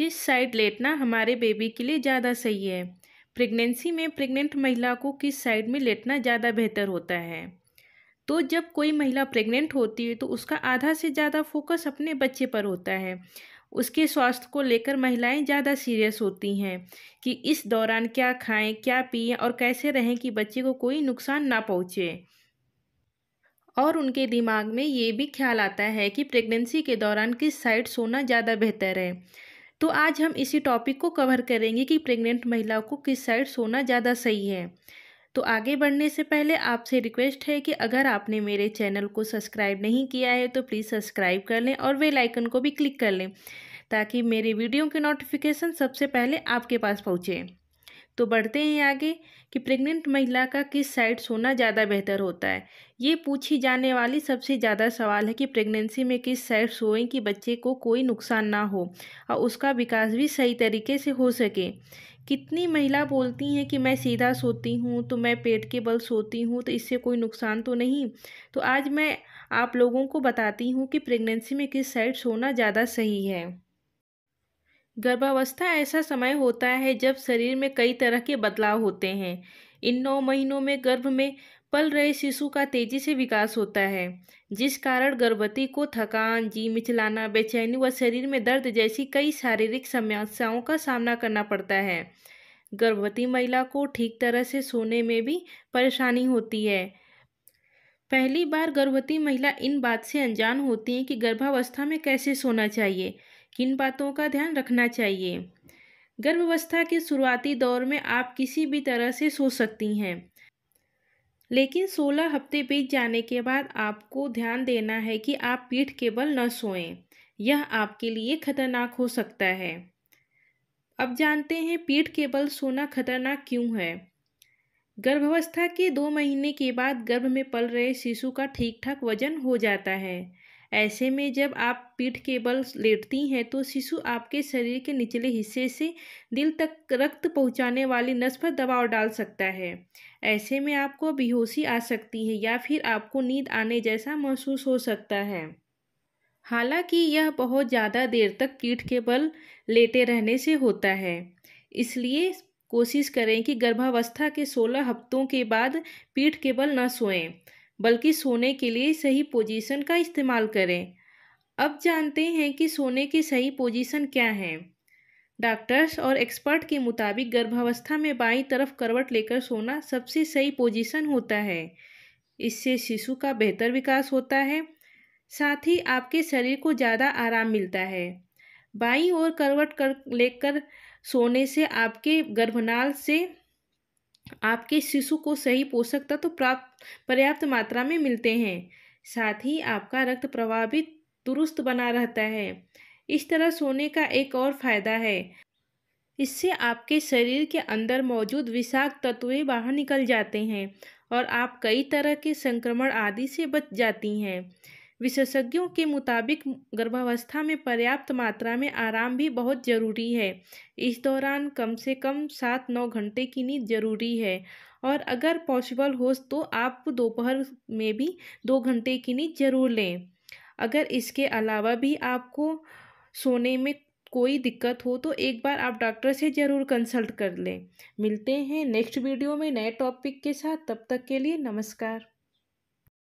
किस साइड लेटना हमारे बेबी के लिए ज़्यादा सही है प्रेगनेंसी में प्रेग्नेंट महिला को किस साइड में लेटना ज़्यादा बेहतर होता है तो जब कोई महिला प्रेग्नेंट होती है तो उसका आधा से ज़्यादा फोकस अपने बच्चे पर होता है उसके स्वास्थ्य को लेकर महिलाएं ज़्यादा सीरियस होती हैं कि इस दौरान क्या खाएं क्या पिए और कैसे रहें कि बच्चे को कोई नुकसान ना पहुँचे और उनके दिमाग में ये भी ख्याल आता है कि प्रेगनेंसी के दौरान किस साइड सोना ज़्यादा बेहतर है तो आज हम इसी टॉपिक को कवर करेंगे कि प्रेग्नेंट महिलाओं को किस साइड सोना ज़्यादा सही है तो आगे बढ़ने से पहले आपसे रिक्वेस्ट है कि अगर आपने मेरे चैनल को सब्सक्राइब नहीं किया है तो प्लीज़ सब्सक्राइब कर लें और वेल आइकन को भी क्लिक कर लें ताकि मेरे वीडियो के नोटिफिकेशन सबसे पहले आपके पास पहुँचें तो बढ़ते हैं आगे कि प्रेग्नेंट महिला का किस साइड सोना ज़्यादा बेहतर होता है ये पूछी जाने वाली सबसे ज़्यादा सवाल है कि प्रेगनेंसी में किस साइड सोएं कि बच्चे को कोई नुकसान ना हो और उसका विकास भी सही तरीके से हो सके कितनी महिला बोलती हैं कि मैं सीधा सोती हूँ तो मैं पेट के बल सोती हूँ तो इससे कोई नुकसान तो नहीं तो आज मैं आप लोगों को बताती हूँ कि प्रेगनेंसी में किस साइड सोना ज़्यादा सही है गर्भावस्था ऐसा समय होता है जब शरीर में कई तरह के बदलाव होते हैं इन नौ महीनों में गर्भ में पल रहे शिशु का तेजी से विकास होता है जिस कारण गर्भवती को थकान जी मिचलाना बेचैनी व शरीर में दर्द जैसी कई शारीरिक समस्याओं का सामना करना पड़ता है गर्भवती महिला को ठीक तरह से सोने में भी परेशानी होती है पहली बार गर्भवती महिला इन बात से अनजान होती हैं कि गर्भावस्था में कैसे सोना चाहिए किन बातों का ध्यान रखना चाहिए गर्भावस्था के शुरुआती दौर में आप किसी भी तरह से सो सकती हैं लेकिन 16 हफ्ते बीत जाने के बाद आपको ध्यान देना है कि आप पीठ के बल न सोएं यह आपके लिए खतरनाक हो सकता है अब जानते हैं पीठ के बल सोना खतरनाक क्यों है गर्भावस्था के दो महीने के बाद गर्भ में पल रहे शिशु का ठीक ठाक वजन हो जाता है ऐसे में जब आप पीठ के बल लेटती हैं तो शिशु आपके शरीर के निचले हिस्से से दिल तक रक्त पहुंचाने वाली नस पर दबाव डाल सकता है ऐसे में आपको बेहोशी आ सकती है या फिर आपको नींद आने जैसा महसूस हो सकता है हालांकि यह बहुत ज़्यादा देर तक पीठ के बल लेटे रहने से होता है इसलिए कोशिश करें कि गर्भावस्था के 16 हफ्तों के बाद पीठ के बल न सोएं बल्कि सोने के लिए सही पोजीशन का इस्तेमाल करें अब जानते हैं कि सोने की सही पोजीशन क्या है डॉक्टर्स और एक्सपर्ट के मुताबिक गर्भावस्था में बाई तरफ करवट लेकर सोना सबसे सही पोजीशन होता है इससे शिशु का बेहतर विकास होता है साथ ही आपके शरीर को ज़्यादा आराम मिलता है बाई ओर करवट कर लेकर सोने से आपके गर्भनाल से आपके शिशु को सही पोषक तत्व तो प्राप्त पर्याप्त मात्रा में मिलते हैं साथ ही आपका रक्त प्रवाह भी दुरुस्त बना रहता है इस तरह सोने का एक और फायदा है इससे आपके शरीर के अंदर मौजूद विषाक्त तत्व बाहर निकल जाते हैं और आप कई तरह के संक्रमण आदि से बच जाती हैं विशेषज्ञों के मुताबिक गर्भावस्था में पर्याप्त मात्रा में आराम भी बहुत ज़रूरी है इस दौरान कम से कम सात नौ घंटे की नींद ज़रूरी है और अगर पॉसिबल हो तो आप दोपहर में भी दो घंटे की नींद ज़रूर लें अगर इसके अलावा भी आपको सोने में कोई दिक्कत हो तो एक बार आप डॉक्टर से ज़रूर कंसल्ट कर लें मिलते हैं नेक्स्ट वीडियो में नए टॉपिक के साथ तब तक के लिए नमस्कार